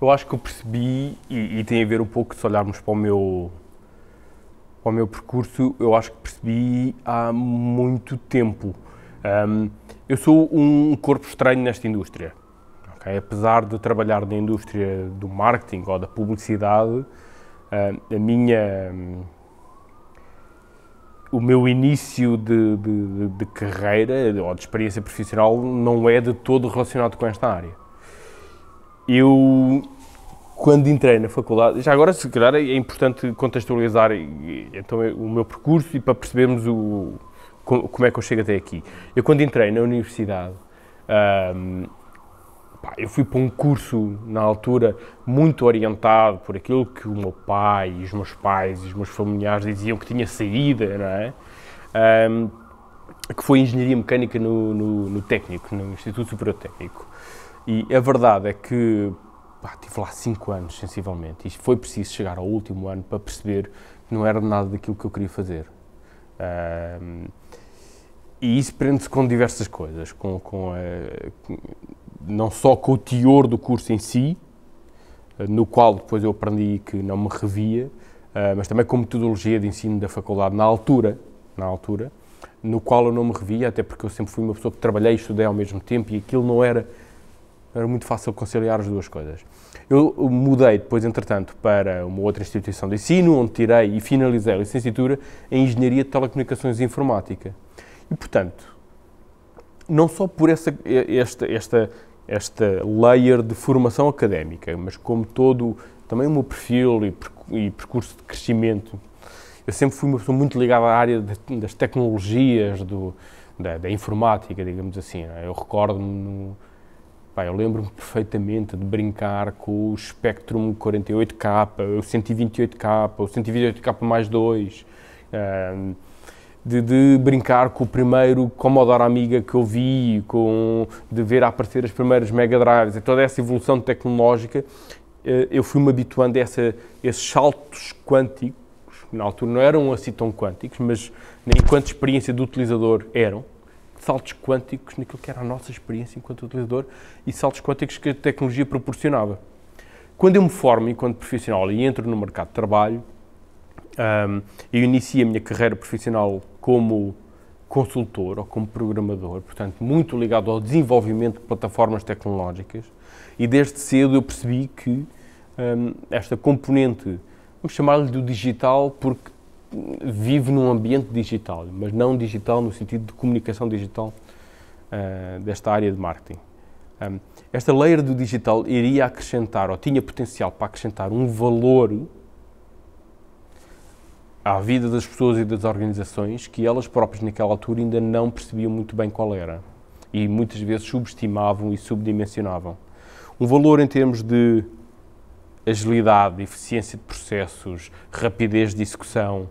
Eu acho que eu percebi, e, e, tem a ver um pouco se olharmos para o meu, para o meu percurso, eu acho que percebi há muito tempo. Um, eu sou um corpo estranho nesta indústria. Okay? Apesar de trabalhar na indústria do marketing ou da publicidade, a minha. Um, o meu início de, de, de, carreira ou de experiência profissional não é de todo relacionado com esta área eu quando entrei na faculdade, já agora se calhar é importante contextualizar então, o meu percurso e para percebermos o, como é que eu chego até aqui. Eu quando entrei na universidade, pá, eu fui para um curso na altura muito orientado por aquilo que o meu pai e os meus pais e os meus familiares diziam que tinha saída, não é? que foi Engenharia Mecânica no, no, no Técnico, no Instituto Superior Técnico. E a verdade é que pá, tive lá cinco anos, sensivelmente, e foi preciso chegar ao último ano para perceber que não era nada daquilo que eu queria fazer. Um, e isso prende-se com diversas coisas, com, com, a, não só com o teor do curso em si, no qual depois eu aprendi que não me revia, uh, mas também com a metodologia de ensino da faculdade na altura, na altura, no qual eu não me revia, até porque eu sempre fui uma pessoa que trabalhei e estudei ao mesmo tempo e aquilo não era era muito fácil conciliar as duas coisas. Eu mudei depois, entretanto, para uma outra instituição de ensino, onde tirei e finalizei a licenciatura em Engenharia de Telecomunicações e Informática. E, portanto, não só por essa, esta, esta, esta layer de formação académica, mas como todo também o meu perfil e percurso de crescimento eu sempre fui uma pessoa muito ligada à área das tecnologias, do, da, da informática, digamos assim. É? Eu recordo-me Pá, eu lembro-me perfeitamente de brincar com o Spectrum 48K, o 128K, o 128K mais 2, de, de, brincar com o primeiro Commodore Amiga que eu vi, com, de ver aparecer as primeiras Mega Drives, e toda essa evolução tecnológica, eh, eu fui-me habituando a essa, esses saltos quânticos, que na altura não eram assim tão quânticos, mas enquanto experiência do utilizador eram, saltos quânticos naquilo que era a nossa experiência enquanto utilizador e saltos quânticos que a tecnologia proporcionava. Quando eu me formo enquanto profissional e entro no mercado de trabalho, um, eu inicio a minha carreira profissional como consultor ou como programador, portanto, muito ligado ao desenvolvimento de plataformas tecnológicas, e desde cedo eu percebi que um, esta componente, vamos chamar-lhe do digital, porque vive num ambiente digital, mas não digital no sentido de comunicação digital uh, desta área de marketing. Um, esta layer do digital iria acrescentar, ou tinha potencial para acrescentar um valor à vida das pessoas e das organizações que elas próprias naquela altura ainda não percebiam muito bem qual era e muitas vezes subestimavam e subdimensionavam. Um valor em termos de agilidade, eficiência de processos, rapidez de execução,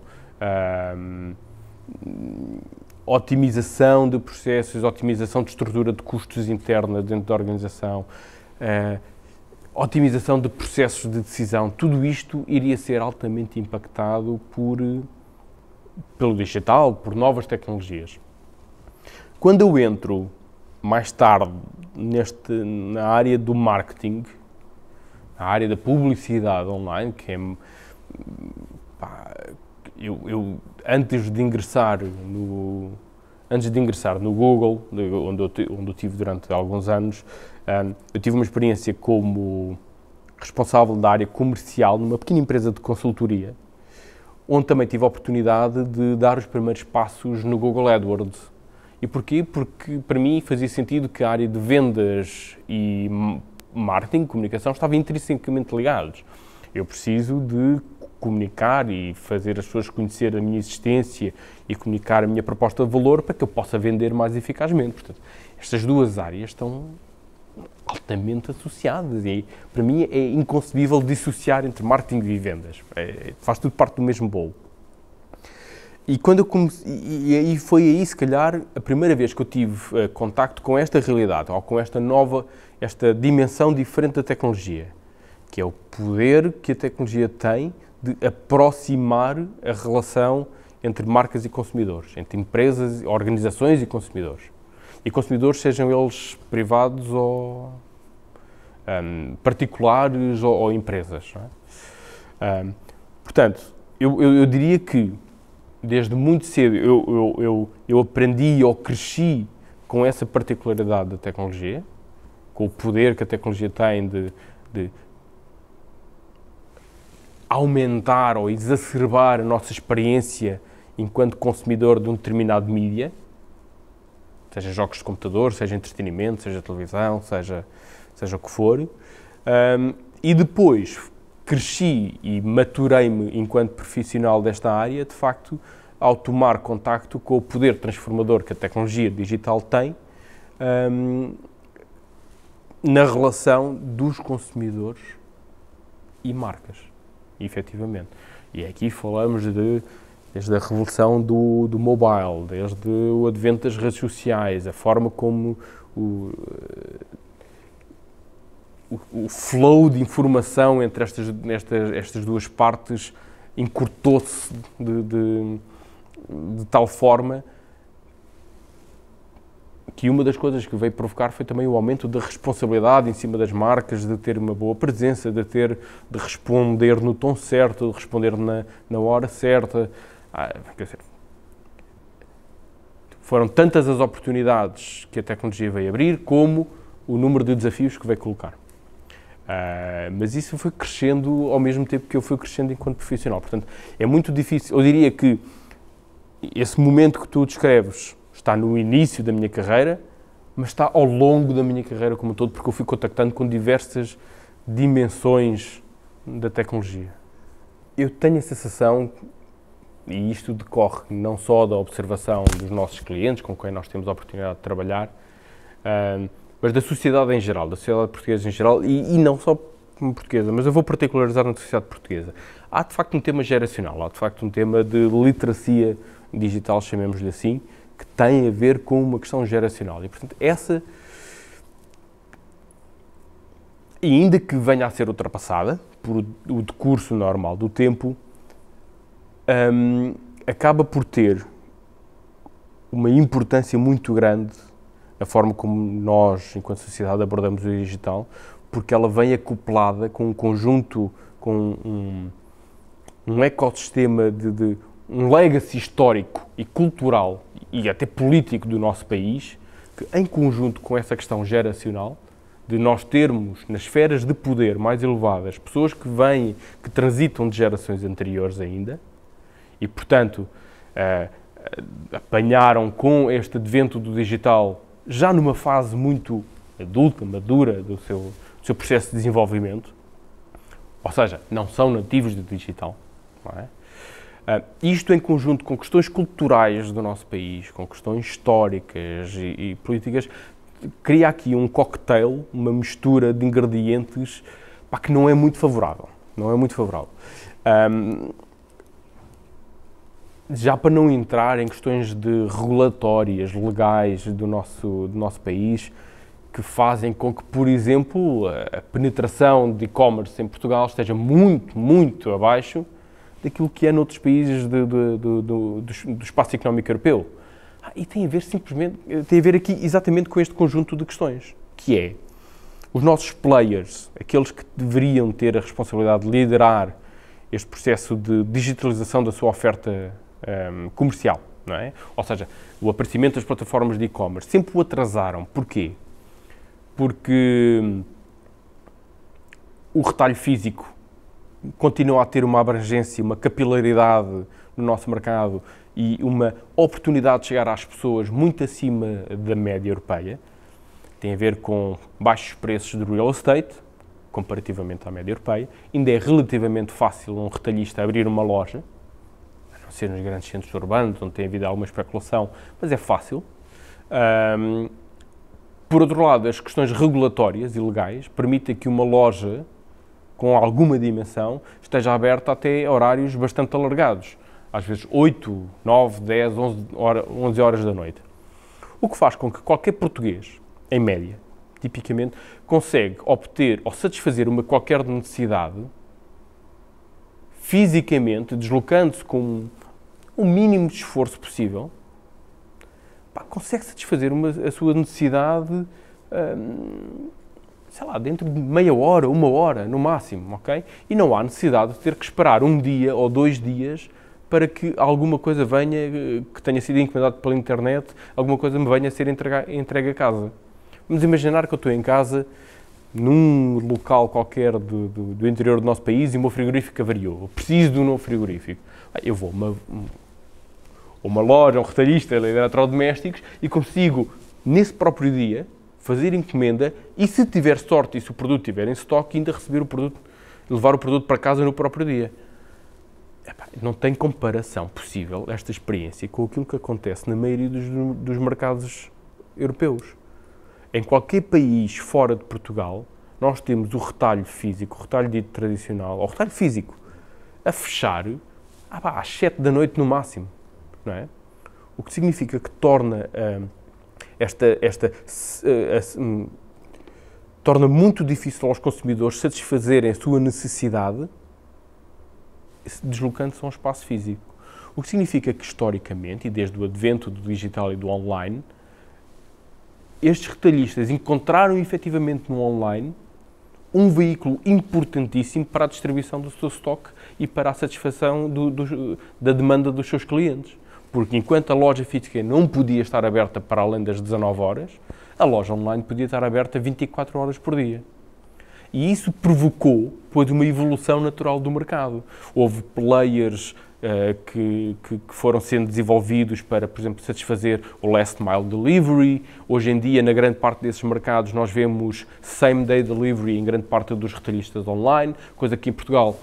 otimização de processos, otimização de estrutura de custos interna dentro da organização, uh, otimização de processos de decisão, tudo isto iria ser altamente impactado por, pelo digital, por novas tecnologias. Quando eu entro mais tarde neste, na área do marketing, na área da publicidade online, que é pá, eu, eu, antes de ingressar no antes de ingressar no Google, onde eu, onde eu tive durante alguns anos, um, ah, eu tive uma experiência como responsável da área comercial numa pequena empresa de consultoria, onde também tive a oportunidade de dar os primeiros passos no Google AdWords. E porquê? Porque para mim fazia sentido que a área de vendas e marketing, comunicação, estavam intrinsecamente ligados. Eu preciso de comunicar e fazer as pessoas conhecer a minha existência e comunicar a minha proposta de valor para que eu possa vender mais eficazmente. Portanto, estas duas áreas estão altamente associadas e para mim é inconcebível dissociar entre marketing e vendas. É, faz tudo parte do mesmo bolo. E quando eu comecei, e aí foi aí se calhar a primeira vez que eu tive uh, contacto com esta realidade ou com esta nova, esta dimensão diferente da tecnologia, que é o poder que a tecnologia tem de aproximar a relação entre marcas e consumidores, entre empresas, organizações e consumidores. E consumidores, sejam eles privados ou um, particulares ou, ou empresas. É? Um, portanto, eu, eu, eu, diria que desde muito cedo eu, eu, eu aprendi ou cresci com essa particularidade da tecnologia, com o poder que a tecnologia tem de, de aumentar ou exacerbar a nossa experiência enquanto consumidor de um determinado mídia, seja jogos de computador, seja entretenimento, seja televisão, seja, seja o que for. Um, e depois cresci e maturei-me enquanto profissional desta área, de facto, ao tomar contacto com o poder transformador que a tecnologia digital tem um, na relação dos consumidores e marcas efetivamente. E aqui falamos de, desde a revolução do, do mobile, desde o advento das redes sociais, a forma como o, eh, o, o flow de informação entre estas, estas, estas duas partes encurtou-se de, de, de tal forma que uma das coisas que veio provocar foi também o aumento da responsabilidade em cima das marcas, de ter uma boa presença, de ter de responder no tom certo, de responder na, na hora certa. Ah, quer dizer, foram tantas as oportunidades que a tecnologia veio abrir, como o número de desafios que veio colocar. Ah, mas isso foi crescendo ao mesmo tempo que eu fui crescendo enquanto profissional. Portanto, é muito difícil. Eu diria que esse momento que tu descreves está no início da minha carreira, mas está ao longo da minha carreira como um todo, porque eu fui contactando com diversas dimensões da tecnologia. Eu tenho a sensação, e isto decorre não só da observação dos nossos clientes, com quem nós temos a oportunidade de trabalhar, mas da sociedade em geral, da sociedade portuguesa em geral, e, e não só portuguesa, mas eu vou particularizar na sociedade portuguesa. Há de facto um tema geracional, há de facto um tema de literacia digital, chamemos-lhe assim, que tem a ver com uma questão geracional. E, portanto, essa, e ainda que venha a ser ultrapassada por o decurso normal do tempo, um, acaba por ter uma importância muito grande a forma como nós, enquanto sociedade, abordamos o digital, porque ela vem acoplada com um conjunto, com um, um ecossistema de, de um legacy histórico e cultural e até político do nosso país, que em conjunto com essa questão geracional, de nós termos nas esferas de poder mais elevadas pessoas que vêm, que transitam de gerações anteriores ainda, e portanto uh, apanharam com este advento do digital já numa fase muito adulta, madura do seu, do seu processo de desenvolvimento, ou seja, não são nativos do digital, não é? Uh, isto em conjunto com questões culturais do nosso país, com questões históricas e, e políticas, cria aqui um cocktail, uma mistura de ingredientes pá, que não é muito favorável. Não é muito favorável. Um, já para não entrar em questões de regulatórias, legais do nosso, do nosso país, que fazem com que, por exemplo, a penetração de e-commerce em Portugal esteja muito, muito abaixo daquilo que é noutros países do, do, do, do espaço económico europeu. Ah, e tem a ver simplesmente, eh, tem a ver aqui exatamente com este conjunto de questões, que é os nossos players, aqueles que deveriam ter a responsabilidade de liderar este processo de digitalização da sua oferta um, ehm, comercial, não é? Ou seja, o aparecimento das plataformas de e-commerce, sempre o atrasaram. Porquê? Porque hum, o retalho físico continua a ter uma abrangência, uma capilaridade no nosso mercado e uma oportunidade de chegar às pessoas muito acima da média europeia. Tem a ver com baixos preços de real estate, comparativamente à média europeia. Ainda é relativamente fácil um retalhista abrir uma loja, a não ser nos grandes centros urbanos, onde tem havido alguma especulação, mas é fácil. Um, por outro lado, as questões regulatórias e legais permitem que uma loja com alguma dimensão esteja aberta até horários bastante alargados, às vezes 8, 9, 10, 11 horas, 11 horas da noite. O que faz com que qualquer português, em média, tipicamente, consegue obter ou satisfazer uma qualquer necessidade fisicamente, deslocando-se com o mínimo de esforço possível, pá, consegue satisfazer uma, a sua necessidade hum, sei lá, dentro de meia hora, uma hora no máximo, ok? E não há necessidade de ter que esperar um dia ou dois dias para que alguma coisa venha eh, que tenha sido encomendada pela internet, alguma coisa me venha a ser entregue, entregue a casa. Vamos imaginar que eu estou em casa, num local qualquer do, do, do, interior do nosso país e o meu frigorífico avariou. Eu preciso de um novo frigorífico. Eu vou a uma, uma loja, um retalhista de eletrodomésticos e consigo, nesse próprio dia, fazer encomenda e, se tiver sorte e se o produto tiver em estoque, ainda receber o produto, levar o produto para casa no próprio dia. Epá, não tem comparação possível esta experiência com aquilo que acontece na maioria dos, dos mercados europeus. Em qualquer país fora de Portugal, nós temos o retalho físico, o retalho dito tradicional, ou o retalho físico, a fechar ah, pá, às 7 da noite no máximo. Não é? O que significa que torna. Hum, esta, esta uh, uh, torna muito difícil aos consumidores satisfazerem a sua necessidade deslocando-se a um espaço físico. O que significa que, historicamente, e desde o advento do digital e do online, estes retalhistas encontraram efetivamente no online um veículo importantíssimo para a distribuição do seu estoque e para a satisfação do, do, da demanda dos seus clientes. Porque enquanto a loja física não podia estar aberta para além das 19 horas, a loja online podia estar aberta 24 horas por dia. E isso provocou, pois, uma evolução natural do mercado. Houve players uh, que, que, foram sendo desenvolvidos para, por exemplo, satisfazer o last mile delivery. Hoje em dia, na grande parte desses mercados, nós vemos same day delivery em grande parte dos retalhistas online, coisa que em Portugal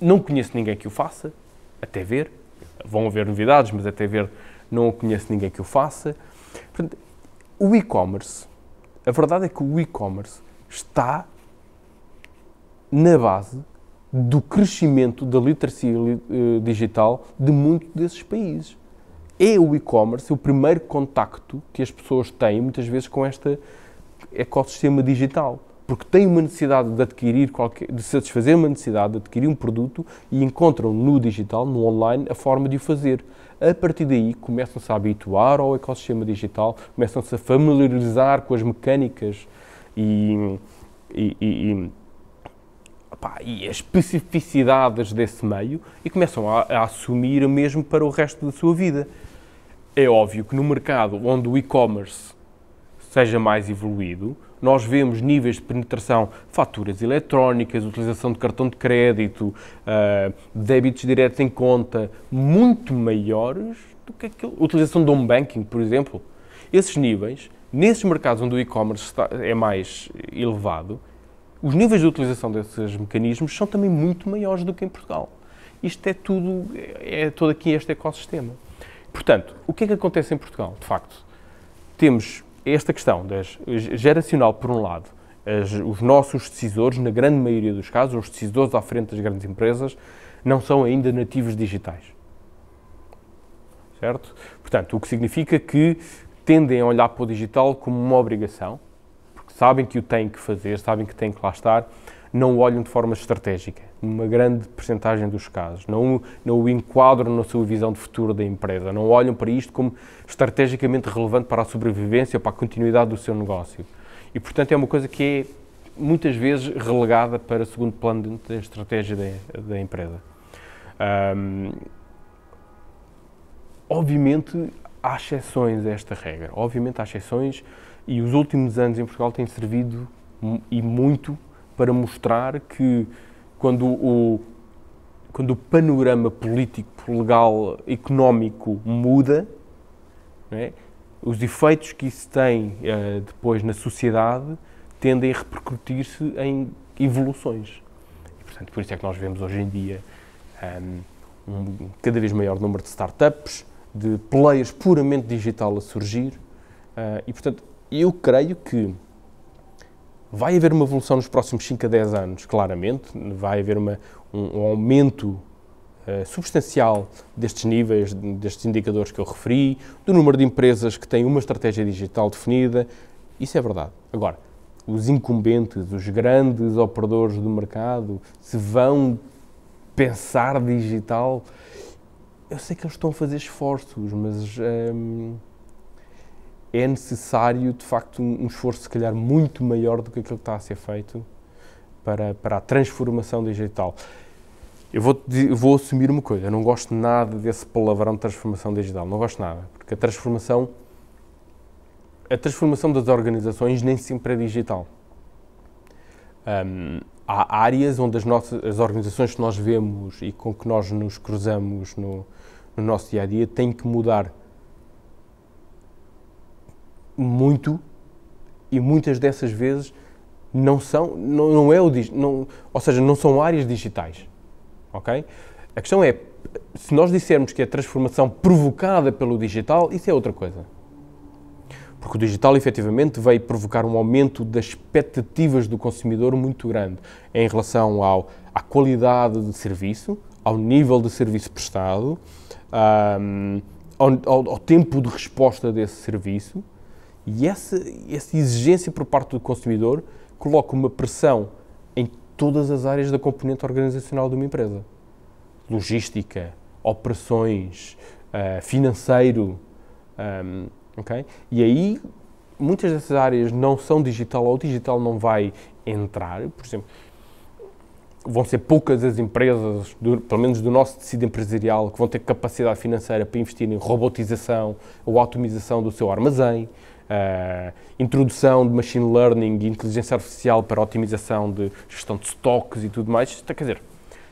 não conheço ninguém que o faça, até ver vão haver novidades, mas até ver não conheço ninguém que o faça. Portanto, o e-commerce, a verdade é que o e-commerce está na base do crescimento da literacia eh, digital de muitos desses países. É o e-commerce é o primeiro contacto que as pessoas têm, muitas vezes, com este ecossistema digital porque têm uma necessidade de adquirir qualquer, de satisfazer uma necessidade de adquirir um produto e encontram no digital, no online, a forma de o fazer. A partir daí começam-se a habituar ao ecossistema digital, começam-se a familiarizar com as mecânicas e, e, e, opá, e, as especificidades desse meio e começam a, a assumir o mesmo para o resto da sua vida. É óbvio que no mercado onde o e-commerce seja mais evoluído, nós vemos níveis de penetração, faturas eletrónicas, utilização de cartão de crédito, uh, débitos diretos em conta, muito maiores do que aquilo. Utilização de home banking, por exemplo. Esses níveis, nesses mercados onde o e-commerce é mais elevado, os níveis de utilização desses mecanismos são também muito maiores do que em Portugal. Isto é tudo, é, é todo aqui este ecossistema. Portanto, o que é que acontece em Portugal, de facto? Temos esta questão das, geracional, por um lado, as, os nossos decisores, na grande maioria dos casos, os decisores à frente das grandes empresas, não são ainda nativos digitais. Certo? Portanto, o que significa que tendem a olhar para o digital como uma obrigação, porque sabem que o têm que fazer, sabem que têm que lá estar, não o olham de forma estratégica uma grande percentagem dos casos. Não, não o enquadram na sua visão de futuro da empresa, não olham para isto como estrategicamente relevante para a sobrevivência ou para a continuidade do seu negócio. E, portanto, é uma coisa que é muitas vezes relegada para segundo plano da estratégia da, da empresa. Um, obviamente há exceções a esta regra, obviamente há exceções e os últimos anos em Portugal têm servido e muito para mostrar que quando o, quando o panorama político, legal, económico muda, é? os efeitos que isso tem uh, depois na sociedade tendem a repercutir-se em evoluções. E, portanto, por isso é que nós vemos hoje em dia um, ehm, um cada vez maior número de startups, de players puramente digital a surgir. Uh, e, portanto, eu creio que Vai haver uma evolução nos próximos 5 a 10 anos, claramente, vai haver uma, um, um aumento uh, substancial destes níveis, destes indicadores que eu referi, do número de empresas que têm uma estratégia digital definida, isso é verdade. Agora, os incumbentes, os grandes operadores do mercado, se vão pensar digital, eu sei que eles estão a fazer esforços, mas. Um, ehm, é necessário, de facto, um, um esforço, se calhar, muito maior do que aquilo que está a ser feito para, para a transformação digital. Eu vou, vou assumir uma coisa, eu não gosto nada desse palavrão de transformação digital, não gosto nada, porque a transformação a transformação das organizações nem sempre é digital. Um, há áreas onde as, nossas, as organizações que nós vemos e com que nós nos cruzamos no, no nosso dia a dia têm que mudar muito e muitas dessas vezes não são, não, não é o não, ou seja, não são áreas digitais, ok? A questão é, se nós dissermos que é transformação provocada pelo digital, isso é outra coisa. Porque o digital efetivamente veio provocar um aumento das expectativas do consumidor muito grande em relação ao, à qualidade de serviço, ao nível de serviço prestado, um, ao, ao tempo de resposta desse serviço e essa, essa exigência por parte do consumidor coloca uma pressão em todas as áreas da componente organizacional de uma empresa: logística, operações, uh, financeiro. Um, ehm, okay? E aí, muitas dessas áreas não são digital ou o digital não vai entrar. Por exemplo, vão ser poucas as empresas, do, pelo menos do nosso tecido empresarial, que vão ter capacidade financeira para investir em robotização ou automização do seu armazém. Uh, introdução de machine learning e inteligência artificial para otimização de gestão de estoques e tudo mais, está, é, quer dizer,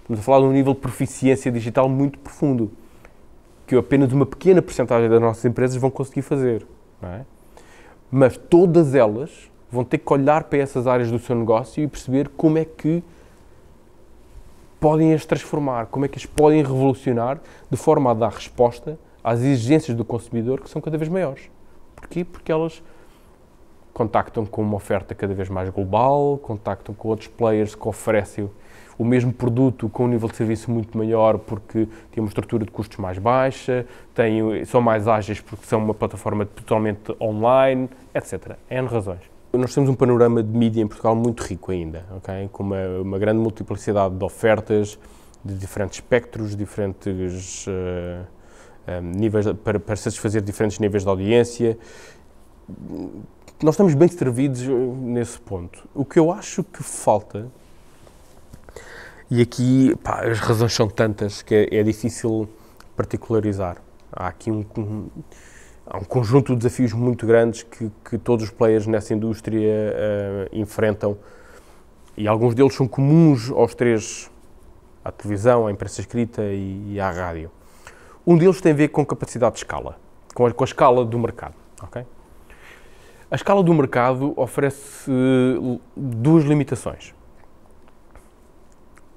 estamos a falar de um nível de proficiência digital muito profundo, que apenas uma pequena porcentagem das nossas empresas vão conseguir fazer. É? Mas todas elas vão ter que olhar para essas áreas do seu negócio e perceber como é que podem as transformar, como é que as podem revolucionar de forma a dar resposta às exigências do consumidor que são cada vez maiores. Porquê? Porque elas contactam com uma oferta cada vez mais global, contactam com outros players que oferecem o mesmo produto com um nível de serviço muito maior porque têm uma estrutura de custos mais baixa, têm, são mais ágeis porque são uma plataforma totalmente online, etc. N razões. Nós temos um panorama de mídia em Portugal muito rico ainda, okay? com uma, uma grande multiplicidade de ofertas, de diferentes espectros, diferentes... Uh, um, ehm, níveis, para, para satisfazer diferentes níveis de audiência. Nós estamos bem servidos eh, nesse ponto. O que eu acho que falta, e aqui pá, as razões são tantas que é, é difícil particularizar. Há aqui um, um, há um conjunto de desafios muito grandes que, que todos os players nessa indústria uh, enfrentam e alguns deles são comuns aos três, à televisão, à imprensa escrita e, e à rádio. Um deles tem a ver com capacidade de escala, com a, com a escala do mercado. Okay? A escala do mercado oferece eh, duas limitações.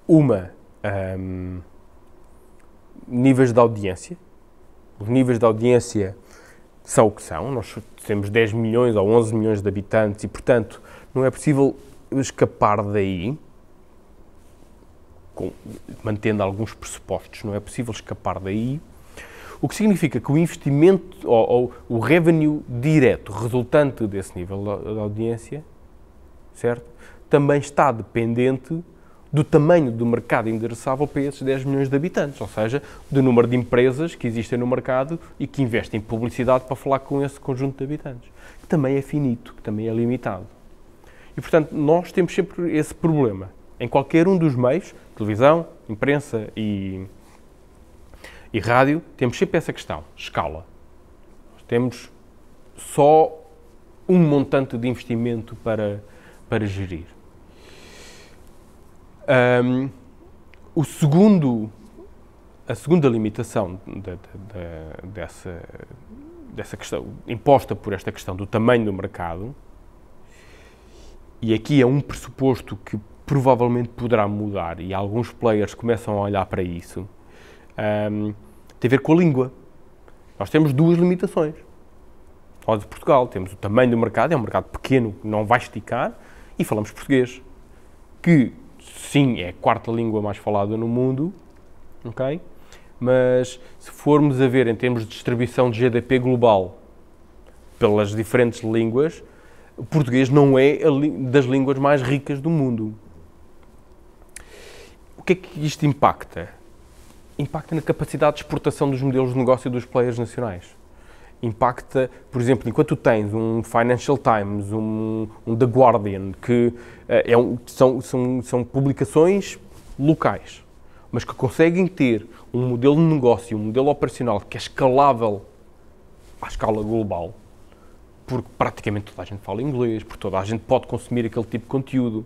Uma, um, ehm, níveis de audiência. Os níveis de audiência são o que são. Nós temos 10 milhões ou 11 milhões de habitantes e, portanto, não é possível escapar daí, com, mantendo alguns pressupostos, não é possível escapar daí o que significa que o investimento ou, ou o revenue direto resultante desse nível de audiência, certo? Também está dependente do tamanho do mercado endereçável para esses 10 milhões de habitantes, ou seja, do número de empresas que existem no mercado e que investem publicidade para falar com esse conjunto de habitantes, que também é finito, que também é limitado. E, portanto, nós temos sempre esse problema. Em qualquer um dos meios, televisão, imprensa e e rádio, temos sempre essa questão, escala. temos só um montante de investimento para, para gerir. Um, o segundo, a segunda limitação de, de, de, dessa, dessa questão, imposta por esta questão do tamanho do mercado, e aqui é um pressuposto que provavelmente poderá mudar e alguns players começam a olhar para isso, um, tem a ver com a língua. Nós temos duas limitações. Nós de Portugal temos o tamanho do mercado, é um mercado pequeno, não vai esticar, e falamos português, que sim é a quarta língua mais falada no mundo, ok? Mas se formos a ver em termos de distribuição de GDP global pelas diferentes línguas, o português não é das línguas mais ricas do mundo. O que é que isto impacta? impacta na capacidade de exportação dos modelos de negócio dos players nacionais. Impacta, por exemplo, enquanto tens um Financial Times, um, um The Guardian, que eh, é um, são, são, são publicações locais, mas que conseguem ter um modelo de negócio, um modelo operacional que é escalável à escala global, porque praticamente toda a gente fala inglês, porque toda a gente pode consumir aquele tipo de conteúdo,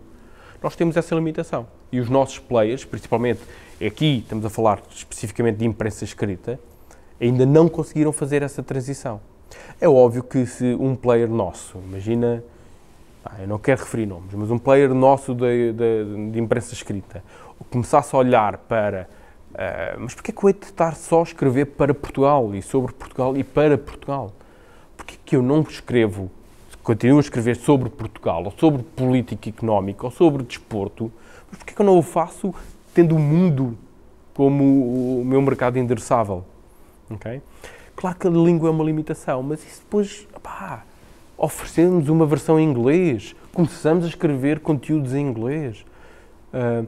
nós temos essa limitação. E os nossos players, principalmente aqui estamos a falar especificamente de imprensa escrita, ainda não conseguiram fazer essa transição. É óbvio que se um player nosso, imagina, eu não quero referir nomes, mas um player nosso de, de, de imprensa escrita começasse a olhar para uh, mas porquê que eu hei de estar só a escrever para Portugal e sobre Portugal e para Portugal? Porquê que eu não escrevo, continuo a escrever sobre Portugal ou sobre política económica ou sobre desporto, mas porquê que eu não o faço tendo o mundo como o meu mercado endereçável. Okay? Claro que a língua é uma limitação, mas isso depois, pá, oferecemos uma versão em inglês, começamos a escrever conteúdos em inglês. Uh,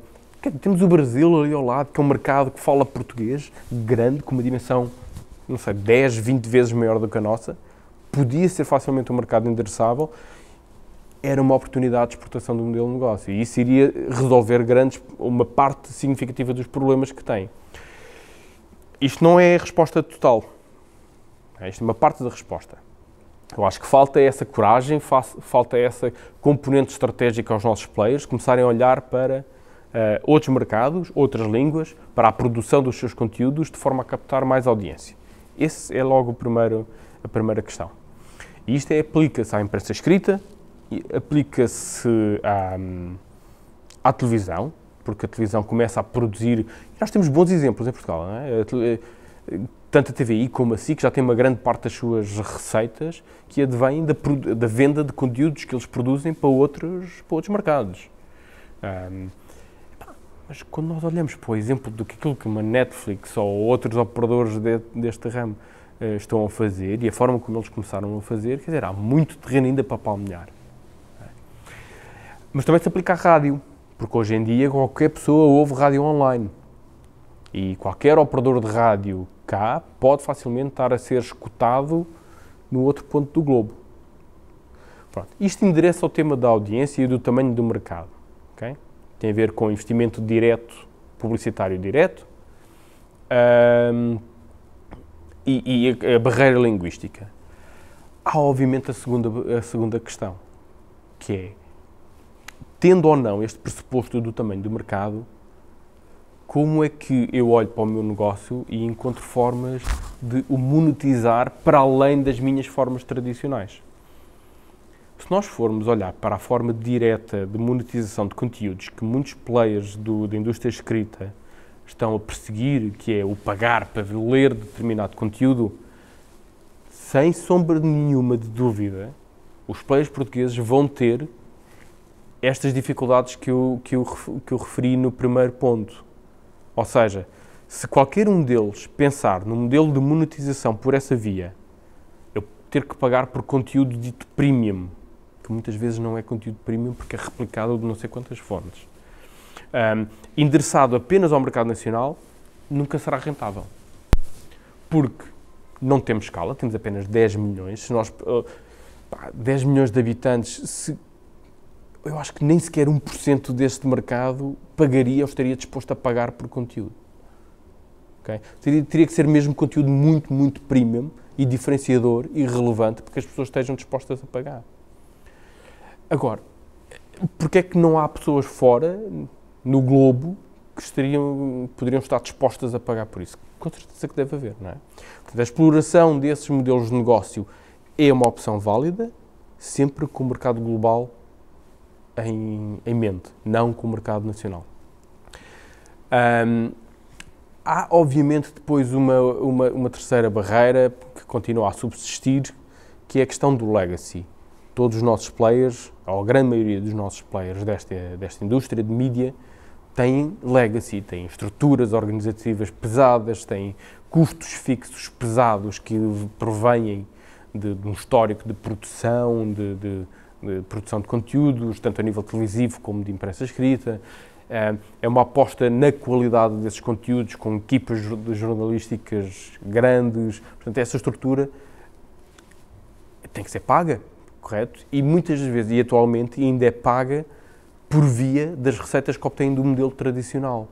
temos o Brasil ali ao lado, que é um mercado que fala português, grande, com uma dimensão, não sei, 10, 20 vezes maior do que a nossa. Podia ser facilmente um mercado endereçável era uma oportunidade de exportação do modelo de negócio e isso iria resolver grandes, uma parte significativa dos problemas que tem. Isto não é a resposta total. É, isto é uma parte da resposta. Eu acho que falta essa coragem, falta essa componente estratégica aos nossos players começarem a olhar para uh, outros mercados, outras línguas, para a produção dos seus conteúdos de forma a captar mais audiência. Esse é logo o primeiro, a primeira questão. E isto é, aplica-se à imprensa escrita, aplica-se à, hum, à, televisão, porque a televisão começa a produzir. Nós temos bons exemplos em Portugal, não é? Eh, tanto a TVI como a SIC já têm uma grande parte das suas receitas que advém da, da venda de conteúdos que eles produzem para outros, para outros mercados. Um, mas quando nós olhamos para o exemplo do que aquilo que uma Netflix ou outros operadores de, deste ramo uh, estão a fazer e a forma como eles começaram a fazer, quer dizer, há muito terreno ainda para palmear. Mas também se aplica à rádio, porque hoje em dia qualquer pessoa ouve rádio online. E qualquer operador de rádio cá pode facilmente estar a ser escutado no outro ponto do globo. Pronto. Isto endereça ao tema da audiência e do tamanho do mercado. Okay? Tem a ver com investimento direto, publicitário direto um, e, e, a, barreira linguística. Há, obviamente, a segunda, a segunda questão, que é tendo ou não este pressuposto do tamanho do mercado, como é que eu olho para o meu negócio e encontro formas de o monetizar para além das minhas formas tradicionais? Se nós formos olhar para a forma direta de monetização de conteúdos que muitos players do, da indústria escrita estão a perseguir, que é o pagar para ler determinado conteúdo, sem sombra nenhuma de dúvida, os players portugueses vão ter estas dificuldades que eu, que, eu, que eu referi no primeiro ponto. Ou seja, se qualquer um deles pensar no modelo de monetização por essa via, eu ter que pagar por conteúdo dito premium, que muitas vezes não é conteúdo premium porque é replicado de não sei quantas fontes, um, endereçado apenas ao mercado nacional, nunca será rentável. Porque não temos escala, temos apenas 10 milhões. Se nós, uh, pá, 10 milhões de habitantes, se eu acho que nem sequer 1% deste mercado pagaria ou estaria disposto a pagar por conteúdo. Okay? Teria, teria, que ser mesmo conteúdo muito, muito premium e diferenciador e relevante porque as pessoas estejam dispostas a pagar. Agora, porquê é que não há pessoas fora, no globo, que estariam, poderiam estar dispostas a pagar por isso? Com certeza que deve haver, não é? Portanto, a exploração desses modelos de negócio é uma opção válida, sempre que o mercado global em, em mente, não com o mercado nacional. Um, há, obviamente, depois uma, uma, uma terceira barreira que continua a subsistir, que é a questão do legacy. Todos os nossos players, ou a grande maioria dos nossos players desta, desta indústria de mídia, têm legacy, têm estruturas organizativas pesadas, têm custos fixos pesados que provêm de, de um histórico de produção, de, de eh, produção de conteúdos, tanto a nível televisivo como de imprensa escrita. Eh, é uma aposta na qualidade desses conteúdos, com equipas jornalísticas grandes. Portanto, essa estrutura tem que ser paga, correto? E muitas das vezes, e atualmente, ainda é paga por via das receitas que obtêm do modelo tradicional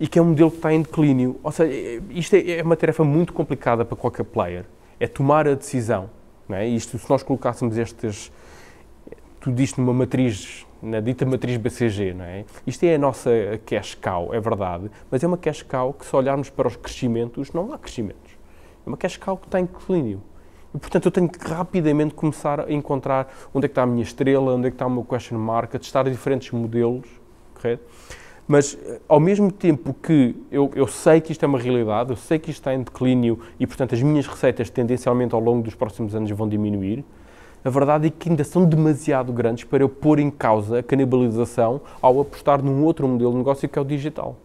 e que é um modelo que está em declínio. Ou seja, isto é, é uma tarefa muito complicada para qualquer player. É tomar a decisão não é? Isto, se nós colocássemos estas, tudo isto numa matriz, na dita matriz BCG, não é? Isto é a nossa cash cow, é verdade, mas é uma cash cow que se olharmos para os crescimentos, não há crescimentos. É uma cash cow que está em declínio. E, portanto, eu tenho que rapidamente começar a encontrar onde é que está a minha estrela, onde é que está o meu question mark, a testar diferentes modelos, correto? mas eh, ao mesmo tempo que eu, eu, sei que isto é uma realidade, eu sei que isto está em declínio e, portanto, as minhas receitas tendencialmente ao longo dos próximos anos vão diminuir, a verdade é que ainda são demasiado grandes para eu pôr em causa a canibalização ao apostar num outro modelo de negócio que é o digital.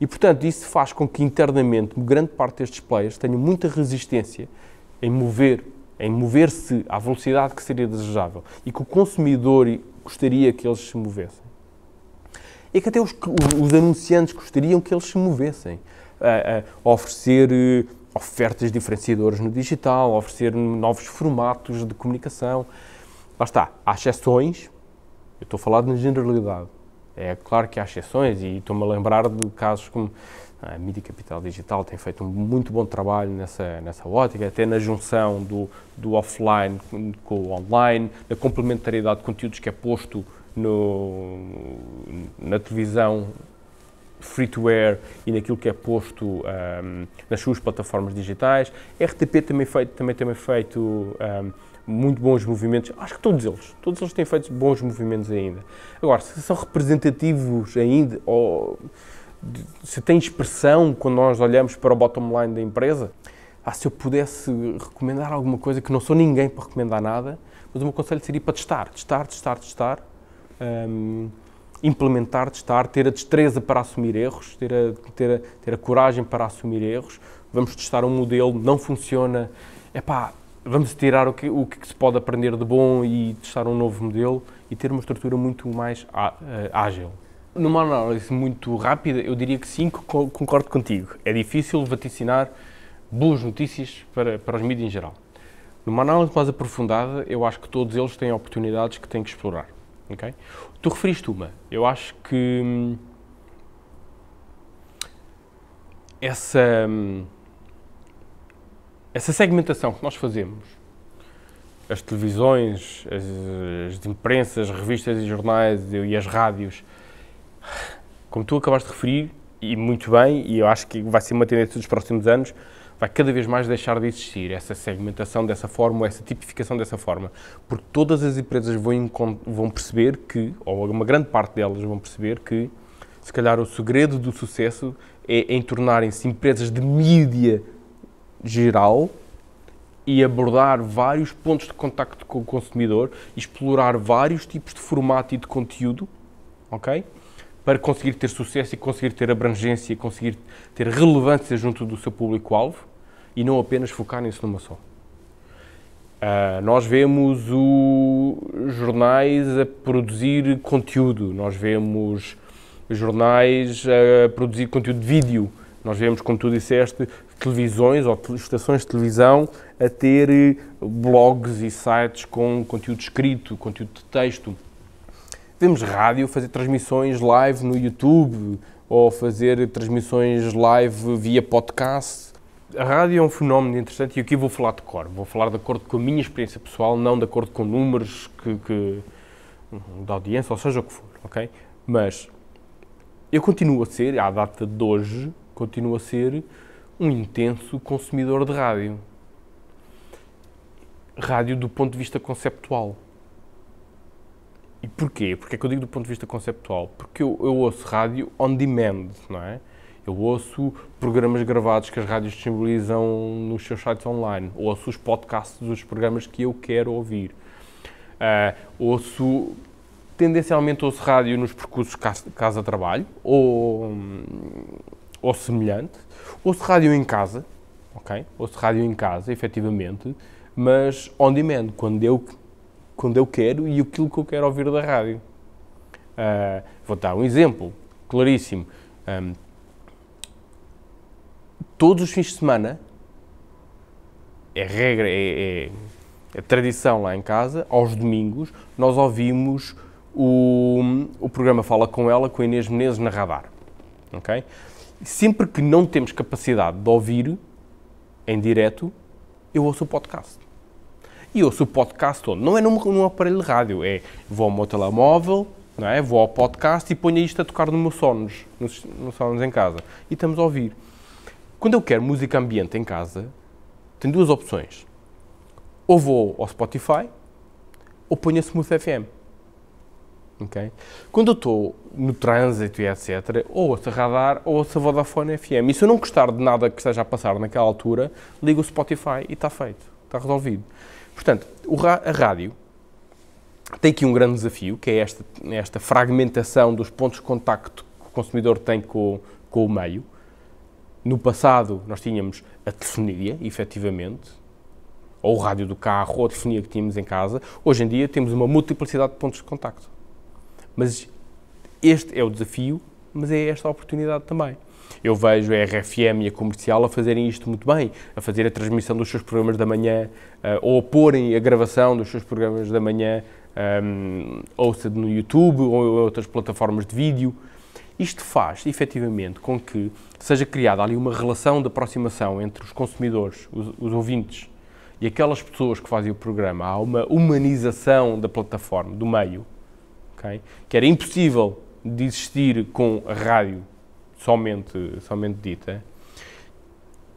E, portanto, isso faz com que internamente grande parte destes players tenham muita resistência em mover em mover-se à velocidade que seria desejável e que o consumidor gostaria que eles se movessem. E que até os, os anunciantes gostariam que eles se movessem. A, a oferecer eh, ofertas diferenciadoras no digital, oferecer novos formatos de comunicação. Lá está, há exceções, eu estou a falar na generalidade. É claro que há exceções e estou-me a lembrar de casos como a mídia capital digital tem feito um muito bom trabalho nessa, nessa ótica, até na junção do, do offline com o online, na complementariedade de conteúdos que é posto no, na televisão free to air e naquilo que é posto um, nas suas plataformas digitais. RTP também feito, também, também feito um, muito bons movimentos, acho que todos eles, todos eles têm feito bons movimentos ainda. Agora, se são representativos ainda, ou se tem expressão quando nós olhamos para o bottom line da empresa. Ah, se eu pudesse recomendar alguma coisa, que não sou ninguém para recomendar nada, mas o meu conselho seria para testar, testar, testar, testar, um, implementar, testar, ter a destreza para assumir erros, ter a, ter, a, ter a coragem para assumir erros. Vamos testar um modelo, não funciona, é pá, vamos tirar o que, o que se pode aprender de bom e testar um novo modelo e ter uma estrutura muito mais eh, ágil. Numa análise muito rápida, eu diria que sim, concordo contigo. É difícil vaticinar boas notícias para, para os mídias em geral. Numa análise mais aprofundada, eu acho que todos eles têm oportunidades que têm que explorar. Okay? Tu referiste uma. Eu acho que hum, essa, hum, essa segmentação que nós fazemos, as televisões, as, as imprensas, revistas e jornais e as rádios, como tu acabaste de referir, e muito bem, e eu acho que vai ser uma tendência dos próximos anos, vai cada vez mais deixar de existir essa segmentação dessa forma, essa tipificação dessa forma, porque todas as empresas vão, vão perceber que, ou uma grande parte delas vão perceber que, se calhar o segredo do sucesso é em tornarem-se empresas de mídia geral e abordar vários pontos de contacto com o consumidor, explorar vários tipos de formato e de conteúdo, ok? para conseguir ter sucesso e conseguir ter abrangência e conseguir ter relevância junto do seu público-alvo e não apenas focarem-se numa só. Uh, nós vemos o, jornais a produzir conteúdo, nós vemos jornais a produzir conteúdo de vídeo, nós vemos, como tu disseste, televisões ou estações de televisão a ter blogs e sites com conteúdo escrito, conteúdo de texto. Vemos rádio fazer transmissões live no YouTube ou fazer transmissões live via podcast. A rádio é um fenómeno interessante e aqui vou falar de cor. Vou falar de acordo com a minha experiência pessoal, não de acordo com números que, que da audiência, ou seja o que for, ok? Mas eu continuo a ser, à data de hoje, continuo a ser um intenso consumidor de rádio. Rádio do ponto de vista conceptual. E porquê? Porque é que eu digo do ponto de vista conceptual? Porque eu, eu ouço rádio on demand, não é? Eu ouço programas gravados que as rádios disponibilizam nos seus sites online. Ouço os podcasts dos programas que eu quero ouvir. Uh, ouço, tendencialmente ouço rádio nos percursos casa-trabalho ou, hum, ou semelhante. Ouço rádio em casa, ok? Ouço rádio em casa, efetivamente, mas on demand, quando eu quando eu quero e aquilo que eu quero ouvir da rádio. Uh, ah, vou dar um exemplo claríssimo. Um, todos os fins de semana, é regra, é, é, é, tradição lá em casa, aos domingos, nós ouvimos o, o programa Fala Com Ela, com a Inês Menezes na Radar. Okay? Sempre que não temos capacidade de ouvir em direto, eu ouço o podcast e ouço o podcast todo. Não é num, num aparelho de rádio, é vou ao meu telemóvel, não é? vou ao podcast e ponho isto a tocar no meu Sonos, nos, no Sonos em casa. E estamos a ouvir. Quando eu quero música ambiente em casa, tenho duas opções. Ou vou ao Spotify, ou ponho a Smooth FM. Okay? Quando eu estou no trânsito e etc., ou ouço a radar ou ouço a Vodafone FM. E se eu não gostar de nada que esteja a passar naquela altura, ligo o Spotify e está feito, está resolvido. Portanto, a rádio tem aqui um grande desafio, que é esta, esta fragmentação dos pontos de contacto que o consumidor tem com, com o meio. No passado, nós tínhamos a telefonia, efetivamente, ou o rádio do carro, ou a telefonia que tínhamos em casa. Hoje em dia, temos uma multiplicidade de pontos de contacto. Mas este é o desafio, mas é esta a oportunidade também. Eu vejo a RFM e a comercial a fazerem isto muito bem, a fazer a transmissão dos seus programas da manhã, uh, ou a porem a gravação dos seus programas da manhã, um, ehm, seja no YouTube ou em outras plataformas de vídeo. Isto faz, efetivamente, com que seja criada ali uma relação de aproximação entre os consumidores, os, os ouvintes e aquelas pessoas que fazem o programa. Há uma humanização da plataforma, do meio, okay? que era impossível de existir com a rádio somente, somente dita,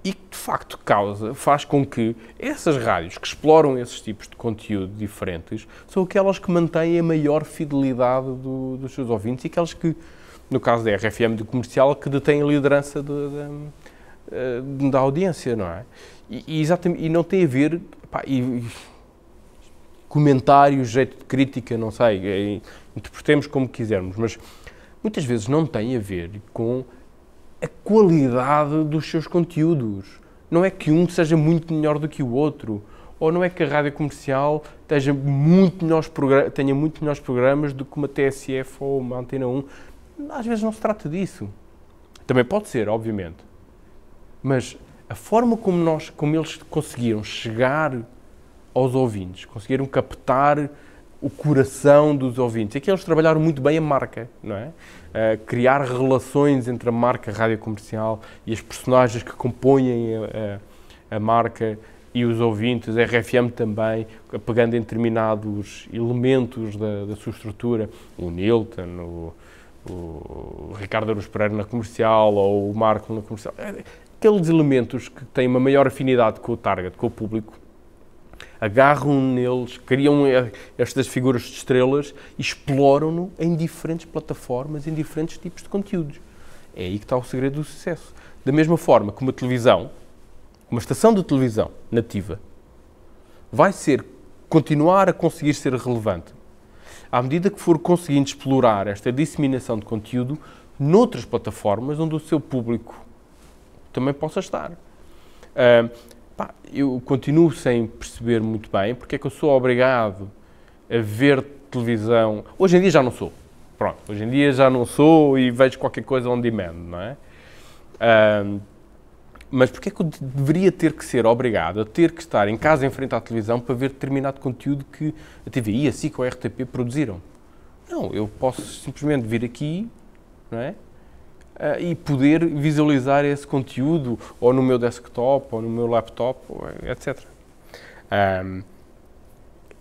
e que de facto causa, faz com que essas rádios que exploram esses tipos de conteúdo diferentes são aquelas que mantêm a maior fidelidade do, dos seus ouvintes e aquelas que, no caso da RFM de comercial, que detêm a liderança de, de, de, eh, da audiência, não é? E, e, exatamente, e não tem a ver. Pá, e, e, comentário, jeito de crítica, não sei, eh, interpretemos como quisermos, mas muitas vezes não tem a ver com a qualidade dos seus conteúdos. Não é que um seja muito melhor do que o outro, ou não é que a rádio comercial tenha muito melhores, tenha muito melhores programas do que uma TSF ou uma Antena 1. Às vezes não se trata disso. Também pode ser, obviamente. Mas a forma como, nós, como eles conseguiram chegar aos ouvintes, conseguiram captar o coração dos ouvintes. é que eles trabalharam muito bem a marca, não é? Uh, criar relações entre a marca rádio comercial e as personagens que compõem a, a, a marca e os ouvintes, a RFM também, pegando em determinados elementos da, da sua estrutura, o Nilton, o, o Ricardo Aruz Pereira na comercial ou o Marco na comercial. Aqueles elementos que têm uma maior afinidade com o target, com o público, agarram neles, criam eh, estas figuras de estrelas e exploram-no em diferentes plataformas, em diferentes tipos de conteúdos. É aí que está o segredo do sucesso. Da mesma forma que uma televisão, uma estação de televisão nativa, vai ser continuar a conseguir ser relevante à medida que for conseguindo explorar esta disseminação de conteúdo noutras plataformas onde o seu público também possa estar. Uh, Pá, eu continuo sem perceber muito bem porque é que eu sou obrigado a ver televisão. Hoje em dia já não sou. Pronto, hoje em dia já não sou e vejo qualquer coisa on demand, não é? Um, mas porquê é que eu deveria ter que ser obrigado a ter que estar em casa em frente à televisão para ver determinado conteúdo que a TVI, a SIC ou a RTP produziram? Não, eu posso simplesmente vir aqui, não é? Eh, e poder visualizar esse conteúdo ou no meu desktop, ou no meu laptop, etc. Um,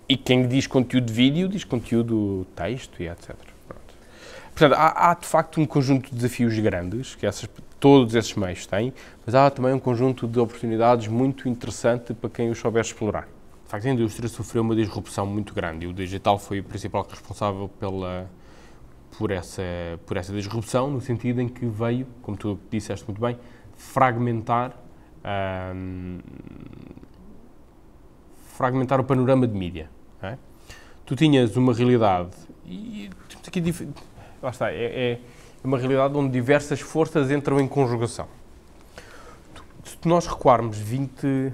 e quem diz conteúdo de vídeo, diz conteúdo texto e etc. Pronto. Portanto, há, há, de facto um conjunto de desafios grandes que essas, todos esses meios têm, mas há também um conjunto de oportunidades muito interessante para quem os souber explorar. De facto, a indústria sofreu uma disrupção muito grande e o digital foi o principal responsável pela, por essa, por essa disrupção, no sentido em que veio, como tu disseste muito bem, fragmentar, fragmentar o panorama de mídia. É? Tu tinhas uma realidade, e aqui, lá está, é, é uma realidade onde diversas forças entram em conjugação. Se nós recuarmos 20,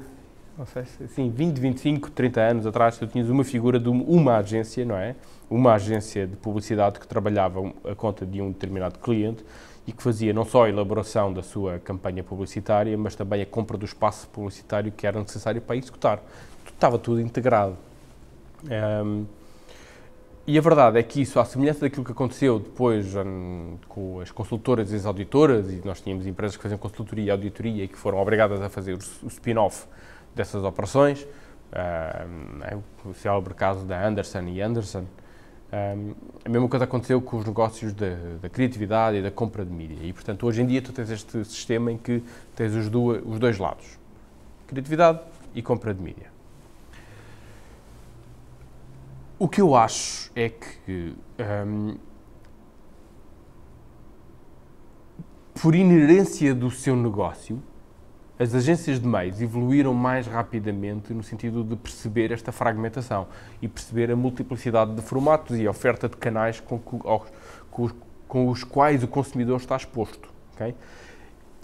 não sei assim, 20, 25, 30 anos atrás, tu tinhas uma figura de uma agência, não é? Uma agência de publicidade que trabalhava a conta de um determinado cliente e que fazia não só a elaboração da sua campanha publicitária, mas também a compra do espaço publicitário que era necessário para executar. Estava tudo integrado. Um, e a verdade é que isso, à semelhança daquilo que aconteceu depois um, com as consultoras e as auditoras, e nós tínhamos empresas que faziam consultoria e auditoria e que foram obrigadas a fazer o spin-off dessas operações. Um, é o célebre caso da Anderson e Anderson. Um, a mesma coisa aconteceu com os negócios de, da criatividade e da compra de mídia. E, portanto, hoje em dia tu tens este sistema em que tens os, duas, os dois lados. Criatividade e compra de mídia. O que eu acho é que, um, por inerência do seu negócio, as agências de meios evoluíram mais rapidamente no sentido de perceber esta fragmentação e perceber a multiplicidade de formatos e a oferta de canais com, com, com os quais o consumidor está exposto. Okay?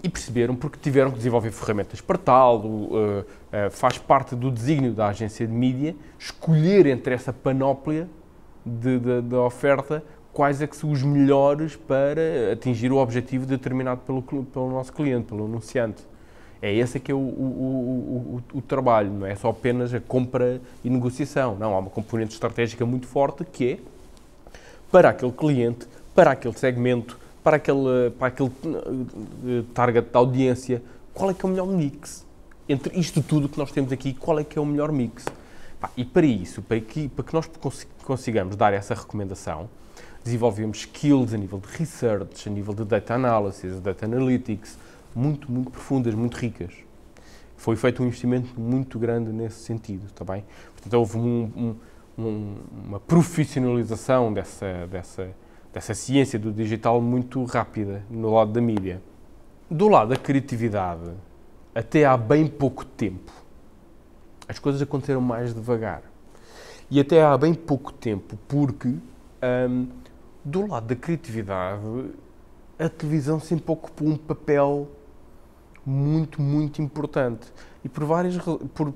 E perceberam porque tiveram que desenvolver ferramentas para tal, uh, uh, faz parte do desígnio da agência de mídia escolher entre essa panóplia da oferta quais é que são os melhores para atingir o objetivo determinado pelo, pelo nosso cliente, pelo anunciante. É esse que é o, o, o, o, trabalho, não é só apenas a compra e negociação. Não, há uma componente estratégica muito forte que é para aquele cliente, para aquele segmento, para aquele, para aquele eh, target da audiência, qual é que é o melhor mix? Entre isto tudo que nós temos aqui, qual é que é o melhor mix? E para isso, para que, para que nós consigamos dar essa recomendação, desenvolvemos skills a nível de research, a nível de data analysis, data analytics, muito, muito profundas, muito ricas. Foi feito um investimento muito grande nesse sentido, está bem? Portanto, houve um, um, uma profissionalização dessa, dessa, dessa ciência do digital muito rápida no lado da mídia. Do lado da criatividade, até há bem pouco tempo, as coisas aconteceram mais devagar. E até há bem pouco tempo, porque hum, do lado da criatividade, a televisão sempre ocupou um papel muito, muito importante. E por várias, por,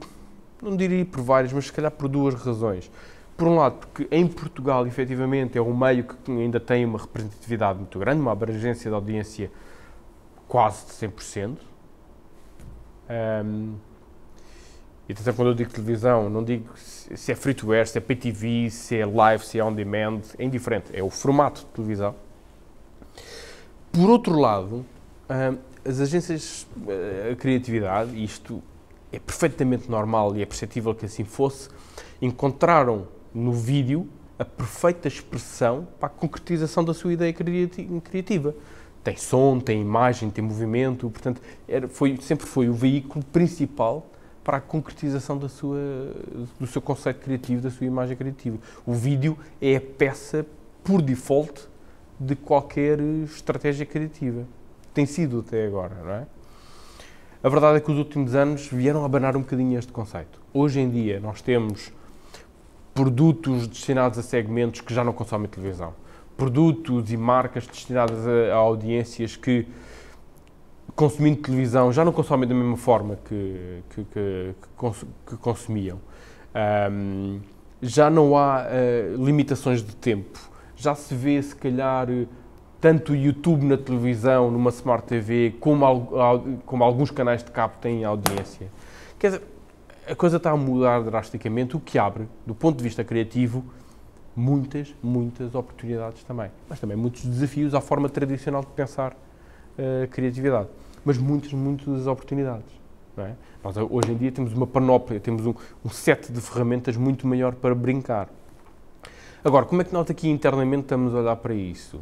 não diria por várias, mas se calhar por duas razões. Por um lado, porque em Portugal, efetivamente, é um meio que ainda tem uma representatividade muito grande, uma abrangência de audiência quase de 100%. Um, e até quando eu digo televisão, não digo se é free to air, se é, é PTV, se é live, se é on demand, é indiferente. É o formato de televisão. Por outro lado, as agências, eh, a criatividade, isto é perfeitamente normal e é perceptível que assim fosse, encontraram no vídeo a perfeita expressão para a concretização da sua ideia criativa. Tem som, tem imagem, tem movimento, portanto, era, foi, sempre foi o veículo principal para a concretização da sua, do seu conceito criativo, da sua imagem criativa. O vídeo é a peça por default de qualquer estratégia criativa tem sido até agora, não é? A verdade é que os últimos anos vieram abanar um bocadinho este conceito. Hoje em dia nós temos produtos destinados a segmentos que já não consomem televisão, produtos e marcas destinadas a, a audiências que consumindo televisão já não consomem da mesma forma que, que, que, que consumiam. Um, já não há uh, limitações de tempo. Já se vê, se calhar, tanto o YouTube na televisão, numa Smart TV, como, como alguns canais de cabo têm audiência. Quer dizer, a coisa está a mudar drasticamente, o que abre, do ponto de vista criativo, muitas, muitas oportunidades também. Mas também muitos desafios à forma tradicional de pensar uh, criatividade. Mas muitas, muitas oportunidades. É? Nós hoje em dia temos uma panóplia, temos um, um, set de ferramentas muito maior para brincar. Agora, como é que nós aqui internamente estamos a olhar para isso?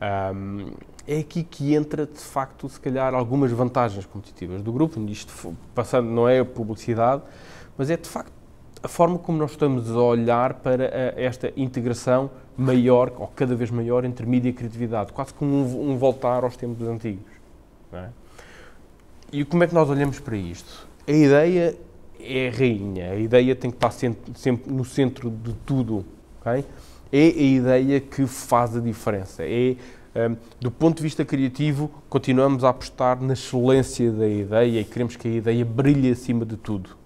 Um, é aqui que entra, de facto, se calhar, algumas vantagens competitivas do grupo. Isto passando não é publicidade, mas é de facto a forma como nós estamos a olhar para a, esta integração maior, ou cada vez maior, entre mídia e criatividade, quase como um, um voltar aos tempos antigos. É? E como é que nós olhamos para isto? A ideia é a rainha, a ideia tem que estar sempre, sempre no centro de tudo. Okay? é a ideia que faz a diferença. É, um, do ponto de vista criativo, continuamos a apostar na excelência da ideia e queremos que a ideia brilhe acima de tudo.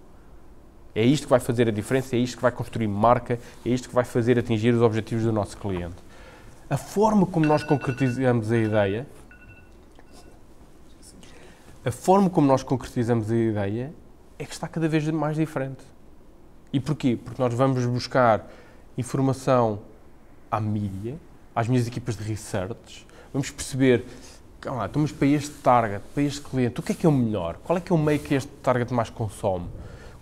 É isto que vai fazer a diferença, é isto que vai construir marca, é isto que vai fazer atingir os objetivos do nosso cliente. A forma como nós concretizamos a ideia, a forma como nós concretizamos a ideia é que está cada vez mais diferente. E porquê? Porque nós vamos buscar informação à mídia, às minhas equipas de research, vamos perceber, lá, estamos para este target, para este cliente, o que é que é o melhor? Qual é que é o meio que este target mais consome?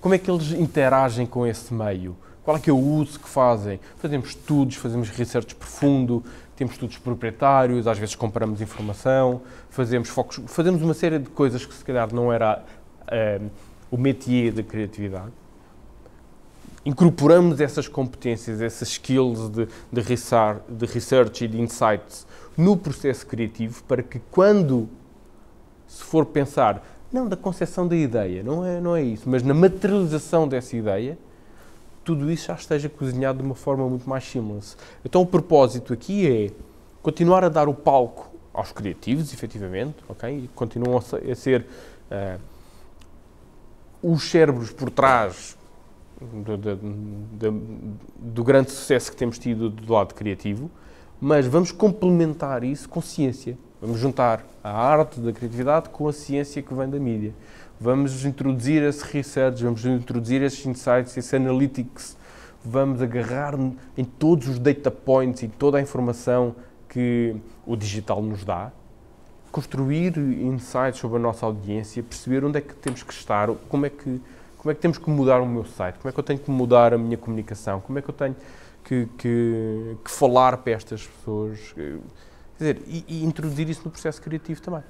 Como é que eles interagem com esse meio? Qual é que é o uso que fazem? Fazemos estudos, fazemos research profundo, temos estudos proprietários, às vezes comparamos informação, fazemos focos, fazemos uma série de coisas que se calhar não era eh, o métier da criatividade incorporamos essas competências, essas skills de, de, research, de research e de insights no processo criativo para que quando se for pensar, não da concepção da ideia, não é, não é isso, mas na materialização dessa ideia, tudo isso já esteja cozinhado de uma forma muito mais simples. Então o propósito aqui é continuar a dar o palco aos criativos, efetivamente, ok? E continuam a ser uh, os cérebros por trás do, do, do grande sucesso que temos tido do lado criativo, mas vamos complementar isso com ciência. Vamos juntar a arte da criatividade com a ciência que vem da mídia. Vamos introduzir esse research, vamos introduzir esses insights, esses analytics. Vamos agarrar em todos os data points e toda a informação que o digital nos dá, construir insights sobre a nossa audiência, perceber onde é que temos que estar, como é que como é que temos que mudar o meu site? Como é que eu tenho que mudar a minha comunicação? Como é que eu tenho que, que, que falar para estas pessoas? Eh, quer dizer, e, e, introduzir isso no processo criativo também.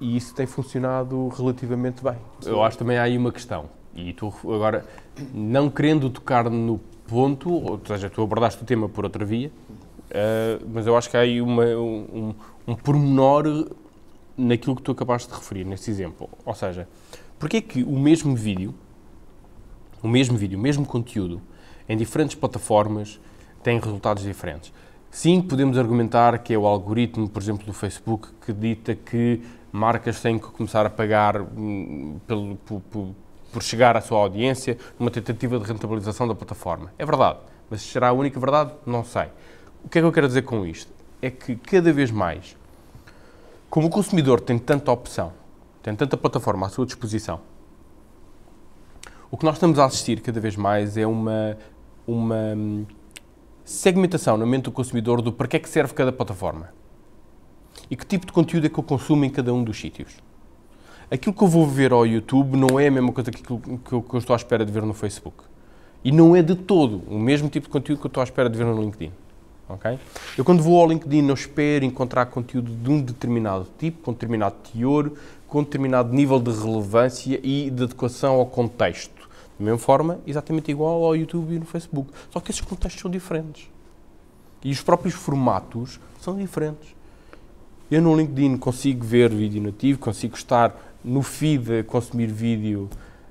E isso tem funcionado relativamente bem. Sim. Eu acho também há aí uma questão. E tu agora, não querendo tocar no ponto, ou seja, tu abordaste o tema por outra via, uh, mas eu acho que há aí uma, um, um pormenor naquilo que tu acabaste de referir, nesse exemplo. Ou seja, porque é que o mesmo vídeo, o mesmo vídeo, o mesmo conteúdo, em diferentes plataformas, tem resultados diferentes? Sim, podemos argumentar que é o algoritmo, por exemplo, do Facebook, que dita que marcas têm que começar a pagar hum, pelo, por, por chegar à sua audiência numa tentativa de rentabilização da plataforma. É verdade, mas será a única verdade? Não sei. O que é que eu quero dizer com isto? É que cada vez mais, como o consumidor tem tanta opção tem tanta plataforma à sua disposição. O que nós estamos a assistir cada vez mais é uma, uma hum, segmentação na mente do consumidor do para que é que serve cada plataforma e que tipo de conteúdo é que eu consumo em cada um dos sítios. Aquilo que eu vou ver ao YouTube não é a mesma coisa que, aquilo que eu estou à espera de ver no Facebook. E não é de todo o mesmo tipo de conteúdo que eu estou à espera de ver no LinkedIn. Okay? Eu quando vou ao LinkedIn não espero encontrar conteúdo de um determinado tipo, com um determinado teor, com determinado nível de relevância e de adequação ao contexto. Da mesma forma, exatamente igual ao YouTube e no Facebook. Só que esses contextos são diferentes. E os próprios formatos são diferentes. Eu no LinkedIn consigo ver vídeo nativo, consigo estar no feed a consumir vídeo,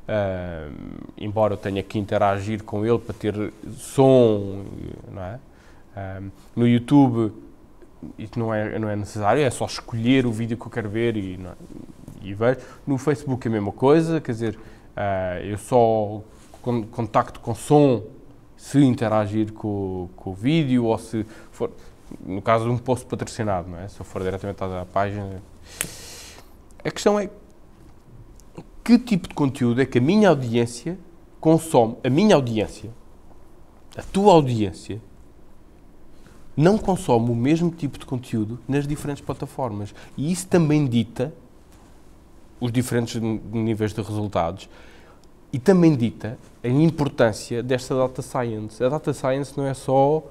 uh, embora eu tenha que interagir com ele para ter som, não é? Uh, no YouTube isso não é, não é necessário, é só escolher o vídeo que eu quero ver e não é? e vejo. No Facebook é a mesma coisa, quer dizer, uh, eu só con contacto com som se interagir com, com o vídeo ou se for, no caso de um post patrocinado, não é? Se eu for diretamente à página. A questão é que tipo de conteúdo é que a minha audiência consome, a minha audiência, a tua audiência, não consome o mesmo tipo de conteúdo nas diferentes plataformas. E isso também dita os diferentes níveis de resultados e também dita a importância desta data science. A data science não é só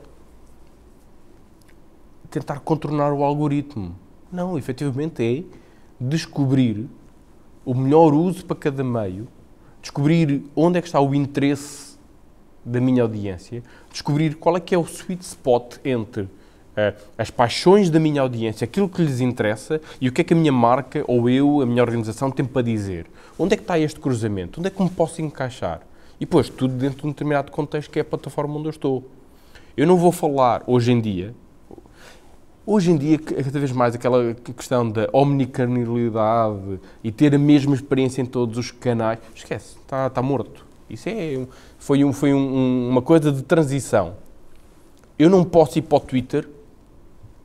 tentar contornar o algoritmo. Não, efetivamente é descobrir o melhor uso para cada meio, descobrir onde é que está o interesse da minha audiência, descobrir qual é que é o sweet spot entre eh, as paixões da minha audiência, aquilo que lhes interessa e o que é que a minha marca ou eu, a minha organização, tem para dizer. Onde é que está este cruzamento? Onde é que me posso encaixar? E depois, tudo dentro de um determinado contexto que é a plataforma onde eu estou. Eu não vou falar hoje em dia. Hoje em dia, é cada vez mais aquela questão da omnicanalidade e ter a mesma experiência em todos os canais, esquece, está, está morto. Isso é, foi, um, foi um, uma coisa de transição. Eu não posso ir para o Twitter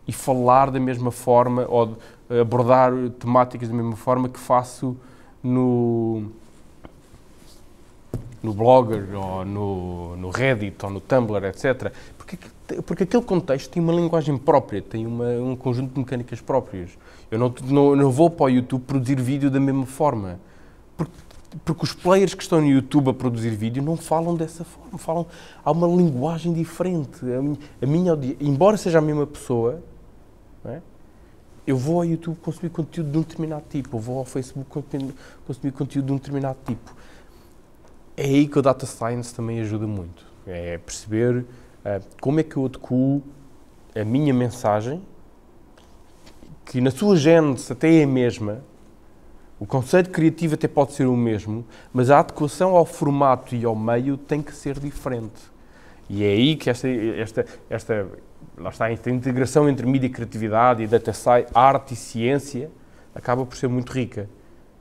e falar da mesma forma ou eh, abordar temáticas da mesma forma que faço no no Blogger ou no, no Reddit ou no Tumblr, etc. Porque, porque aquele contexto tem uma linguagem própria, tem uma, um conjunto de mecânicas próprias. Eu não, não, não vou para o YouTube produzir vídeo da mesma forma. Porque, porque os players que estão no YouTube a produzir vídeo não falam dessa forma, falam há uma linguagem diferente. A minha, a minha embora seja a mesma pessoa, eu vou ao YouTube consumir conteúdo de um determinado tipo, eu vou ao Facebook consumir conteúdo de um determinado tipo. É aí que o Data Science também ajuda muito. É perceber uh, como é que eu adequo a minha mensagem, que na sua gênese até é a mesma, o conceito criativo até pode ser o mesmo, mas a adequação ao formato e ao meio tem que ser diferente. E é aí que esta, esta, esta lá está, a integração entre mídia e criatividade e data science, arte e ciência acaba por ser muito rica.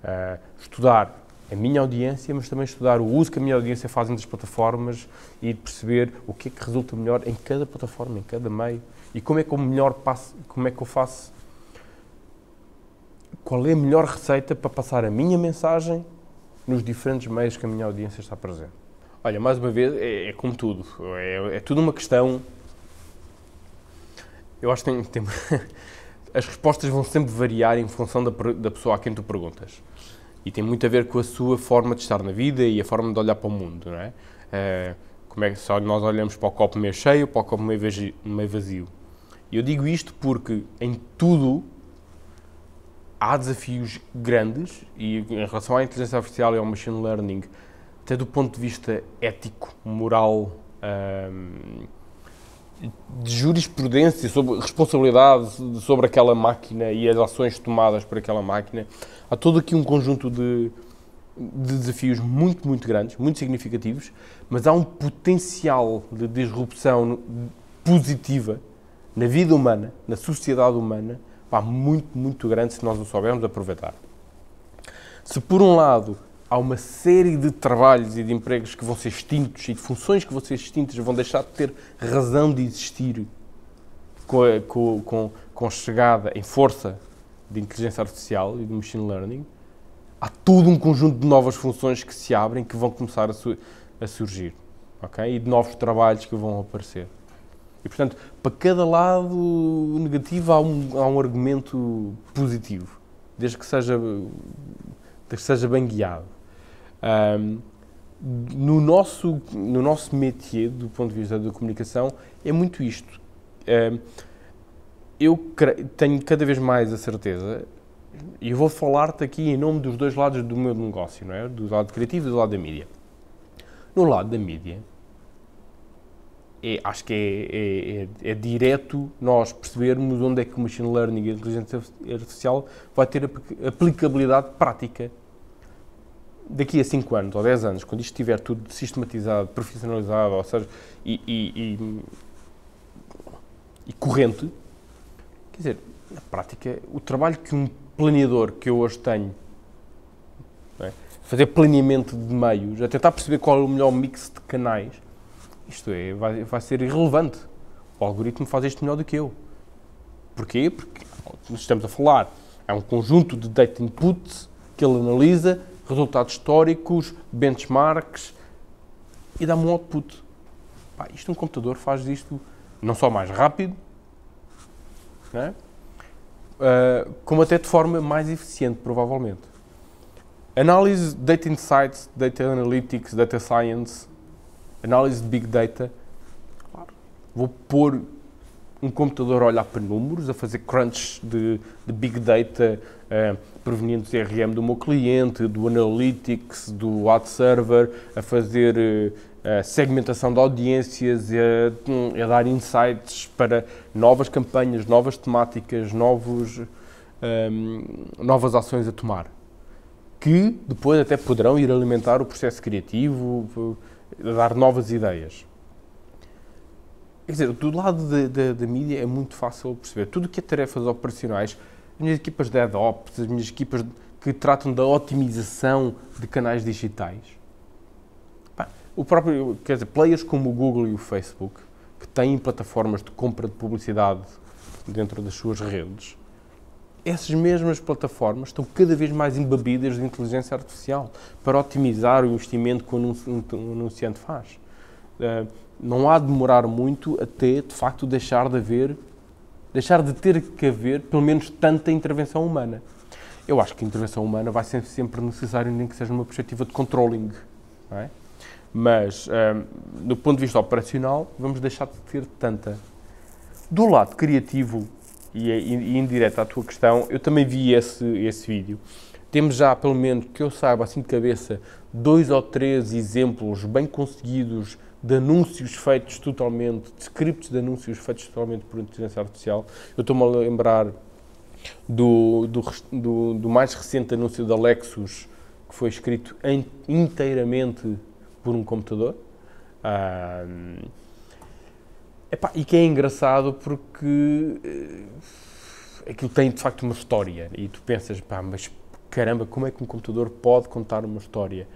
Uh, estudar a minha audiência, mas também estudar o uso que a minha audiência faz entre as plataformas e perceber o que é que resulta melhor em cada plataforma, em cada meio e como é que eu melhor passo, como é que eu faço, qual é a melhor receita para passar a minha mensagem nos diferentes meios que a minha audiência está presente. Olha, mais uma vez, é, é como tudo, é, é tudo uma questão eu acho que tem, tem as respostas vão sempre variar em função da, da pessoa a quem tu perguntas. E tem muito a ver com a sua forma de estar na vida e a forma de olhar para o mundo, não é? Uh, como é que só nós olhamos para o copo meio cheio, para o copo meio vazio. E eu digo isto porque em tudo há desafios grandes e em relação à inteligência artificial e ao machine learning, até do ponto de vista ético, moral, ehm, de jurisprudência sobre responsabilidade sobre aquela máquina e as ações tomadas por aquela máquina. Há todo aqui um conjunto de, de desafios muito, muito grandes, muito significativos, mas há um potencial de disrupção positiva na vida humana, na sociedade humana, pá, muito, muito grande se nós o soubermos aproveitar. Se por um lado há uma série de trabalhos e de empregos que vão ser extintos e de funções que vão ser extintas, vão deixar de ter razão de existir com a, com, com, com a chegada em força de inteligência artificial e de machine learning. Há todo um conjunto de novas funções que se abrem que vão começar a, su a surgir ok e de novos trabalhos que vão aparecer. E, portanto, para cada lado negativo há um, há um argumento positivo, desde que seja, desde que seja bem guiado. Um, no nosso, no nosso métier, do ponto de vista da comunicação, é muito isto. Um, eu tenho cada vez mais a certeza, e vou falar-te aqui em nome dos dois lados do meu negócio, não é? Do lado criativo e do lado da mídia. No lado da mídia, é, acho que é, é, é, é direto nós percebermos onde é que o machine learning e a inteligência artificial vai ter aplicabilidade prática daqui a 5 anos ou 10 anos, quando isto estiver tudo sistematizado, profissionalizado, ou seja, e, e, e, e corrente, quer dizer, na prática, o trabalho que um planeador que eu hoje tenho, é? fazer planeamento de meios, a tentar perceber qual é o melhor mix de canais, isto é, vai, vai ser irrelevante. O algoritmo faz isto melhor do que eu. Porquê? Porque estamos a falar, é um conjunto de data inputs que ele analisa resultados históricos, benchmarks e dá-me um output. Pá, isto um computador faz isto não só mais rápido, uh, como até de forma mais eficiente, provavelmente. Análise Data Insights, Data Analytics, Data Science, análise de Big Data. Claro. Vou pôr um computador a olhar para números, a fazer crunch de, de Big Data, uh, provenientes do CRM do meu cliente, do Analytics, do ad server, a fazer eh, a segmentação de audiências, a, hum, a dar insights para novas campanhas, novas temáticas, novos, um, novas ações a tomar. Que depois até poderão ir alimentar o processo criativo, eh, dar novas ideias. Quer dizer, do lado da mídia é muito fácil perceber. Tudo que é tarefas operacionais as minhas equipas de AdOps, as minhas equipas que tratam da otimização de canais digitais. O próprio, quer dizer, players como o Google e o Facebook, que têm plataformas de compra de publicidade dentro das suas redes, essas mesmas plataformas estão cada vez mais embebidas de inteligência artificial para otimizar o investimento que o anunciante faz. Eh, não há de demorar muito até, de facto, deixar de haver deixar de ter que haver, pelo menos, tanta intervenção humana. Eu acho que a intervenção humana vai ser sempre necessária, nem que seja numa perspectiva de controlling. É? Mas, um, do ponto de vista operacional, vamos deixar de ter tanta. Do lado criativo, e, e indireto à tua questão, eu também vi esse, esse vídeo. Temos já, pelo menos que eu saiba, assim de cabeça, dois ou três exemplos bem conseguidos de anúncios feitos totalmente, de scripts de anúncios feitos totalmente por inteligência artificial. Eu estou-me a lembrar do, do, do, do, mais recente anúncio da Lexus, que foi escrito em, inteiramente por um computador. Ah, epá, e que é engraçado porque eh, aquilo tem de facto uma história. E tu pensas, pá, mas caramba, como é que um computador pode contar uma história?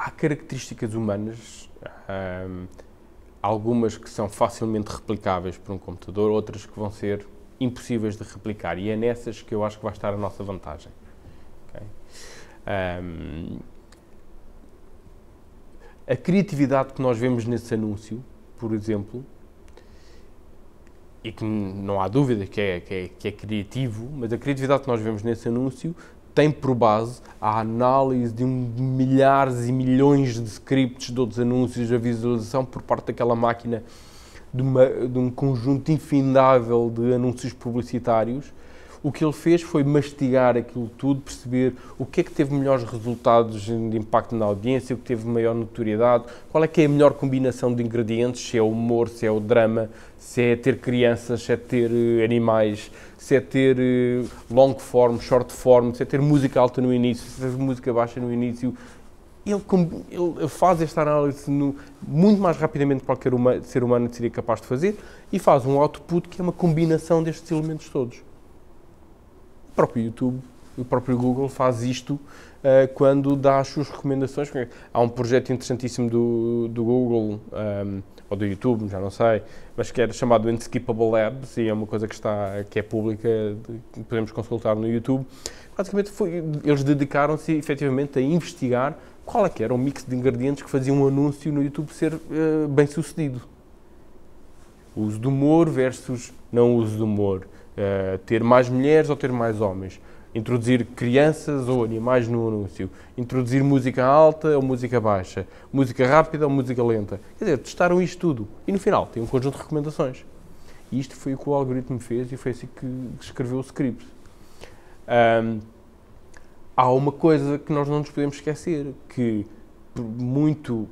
há características humanas, algumas que são facilmente replicáveis por um computador, outras que vão ser impossíveis de replicar, e é nessas que eu acho que vai estar a nossa vantagem. Okay? a criatividade que nós vemos nesse anúncio, por exemplo, e que não há dúvida que é, que é, que é criativo, mas a criatividade que nós vemos nesse anúncio tem por base a análise de milhares e milhões de scripts, de outros anúncios, a visualização por parte daquela máquina de, uma, de um conjunto infindável de anúncios publicitários o que ele fez foi mastigar aquilo tudo, perceber o que é que teve melhores resultados de impacto na audiência, o que teve maior notoriedade, qual é que é a melhor combinação de ingredientes, se é o humor, se é o drama, se é ter crianças, se é ter eh, animais, se é ter eh, long form, short form, se é ter música alta no início, se é ter música baixa no início, ele, ele, faz esta análise no, muito mais rapidamente que qualquer uma, ser humano seria capaz de fazer e faz um output que é uma combinação destes elementos todos. O próprio YouTube, o próprio Google faz isto uh, quando dá as suas recomendações. Há um projeto interessantíssimo do, do Google, um, ehm, ou do YouTube, já não sei, mas que era chamado Unskippable Labs e é uma coisa que, está, que é pública, que podemos consultar no YouTube. Basicamente, foi, eles dedicaram-se efetivamente a investigar qual é que era o mix de ingredientes que fazia um anúncio no YouTube ser uh, bem sucedido. O uso do humor versus não uso do humor. Eh, ter mais mulheres ou ter mais homens? Introduzir crianças ou animais no anúncio? Introduzir música alta ou música baixa? Música rápida ou música lenta? Quer dizer, testaram isto tudo e no final tem um conjunto de recomendações. E isto foi o que o algoritmo fez e foi assim que escreveu o script. Um, há uma coisa que nós não nos podemos esquecer, que muito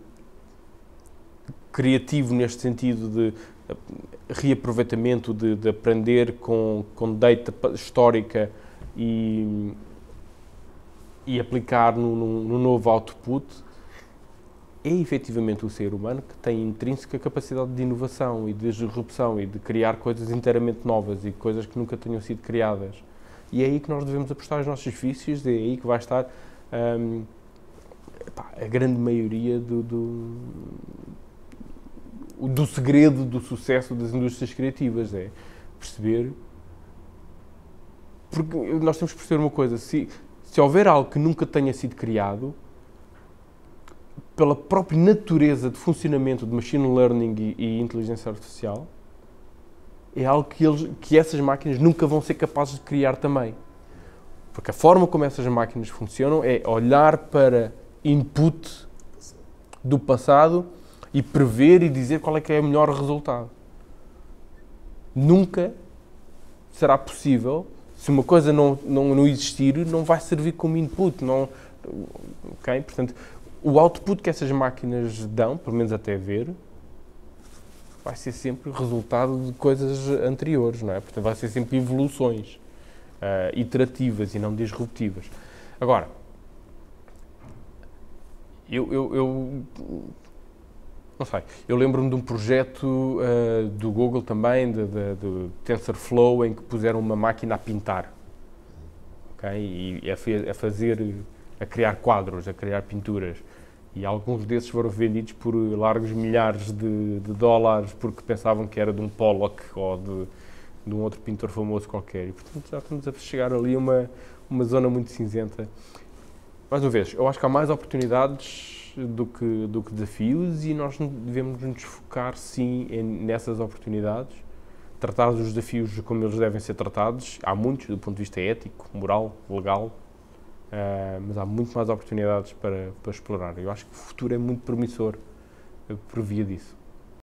criativo neste sentido de reaproveitamento, de, de aprender com, com data histórica e, e aplicar no, no, no, novo output, é efetivamente o ser humano que tem intrínseca capacidade de inovação e de disrupção e de criar coisas inteiramente novas e coisas que nunca tenham sido criadas. E é aí que nós devemos apostar os nossos vícios, é aí que vai estar hum, a grande maioria do, do do segredo do sucesso das indústrias criativas, é perceber. Porque nós temos que perceber uma coisa: se, se houver algo que nunca tenha sido criado, pela própria natureza de funcionamento de machine learning e, e inteligência artificial, é algo que, eles, que essas máquinas nunca vão ser capazes de criar também. Porque a forma como essas máquinas funcionam é olhar para input do passado e prever e dizer qual é que é o melhor resultado. Nunca será possível, se uma coisa não, não, não existir, não vai servir como input, não, ok? Portanto, o output que essas máquinas dão, pelo menos até ver, vai ser sempre resultado de coisas anteriores, não é? Portanto, vai ser sempre evoluções uh, iterativas e não disruptivas. Agora, eu, eu, eu não sei. Eu lembro-me de um projeto uh, do Google também, de, de, do TensorFlow, em que puseram uma máquina a pintar. ok E a, a fazer, a criar quadros, a criar pinturas. E alguns desses foram vendidos por largos milhares de, de dólares porque pensavam que era de um Pollock ou de, de, um outro pintor famoso qualquer. E, portanto, já estamos a chegar ali a uma, uma zona muito cinzenta. Mais uma vez, eu acho que há mais oportunidades do que, do que desafios e nós devemos nos focar sim em, nessas oportunidades, tratar os desafios como eles devem ser tratados. Há muitos do ponto de vista ético, moral, legal, uh, mas há muito mais oportunidades para, para explorar. Eu acho que o futuro é muito promissor eh, por via disso.